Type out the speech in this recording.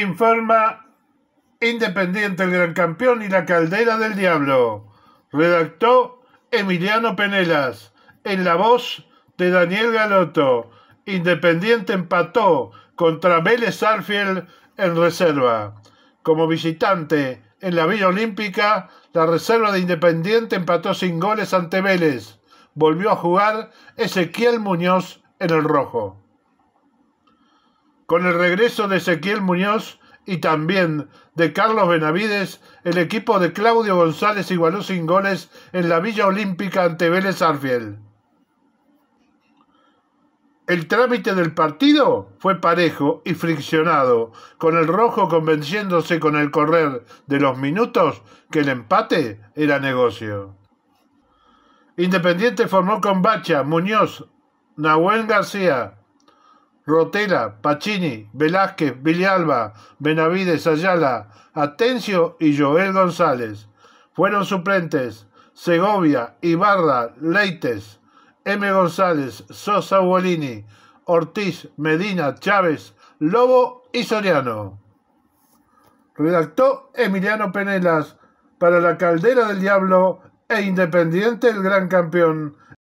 informa Independiente el Gran Campeón y la Caldera del Diablo. Redactó Emiliano Penelas en la voz de Daniel Galoto. Independiente empató contra Vélez Arfield en reserva. Como visitante en la Villa Olímpica, la reserva de Independiente empató sin goles ante Vélez. Volvió a jugar Ezequiel Muñoz en el rojo. Con el regreso de Ezequiel Muñoz y también de Carlos Benavides, el equipo de Claudio González igualó sin goles en la Villa Olímpica ante Vélez Arfiel. El trámite del partido fue parejo y friccionado, con el rojo convenciéndose con el correr de los minutos que el empate era negocio. Independiente formó con Bacha, Muñoz, Nahuel García, Rotela, Pacini, Velázquez, Villalba, Benavides, Ayala, Atencio y Joel González. Fueron suplentes Segovia, Ibarra, Leites, M. González, Sosa Bolini, Ortiz, Medina, Chávez, Lobo y Soriano. Redactó Emiliano Penelas para la Caldera del Diablo e Independiente el Gran Campeón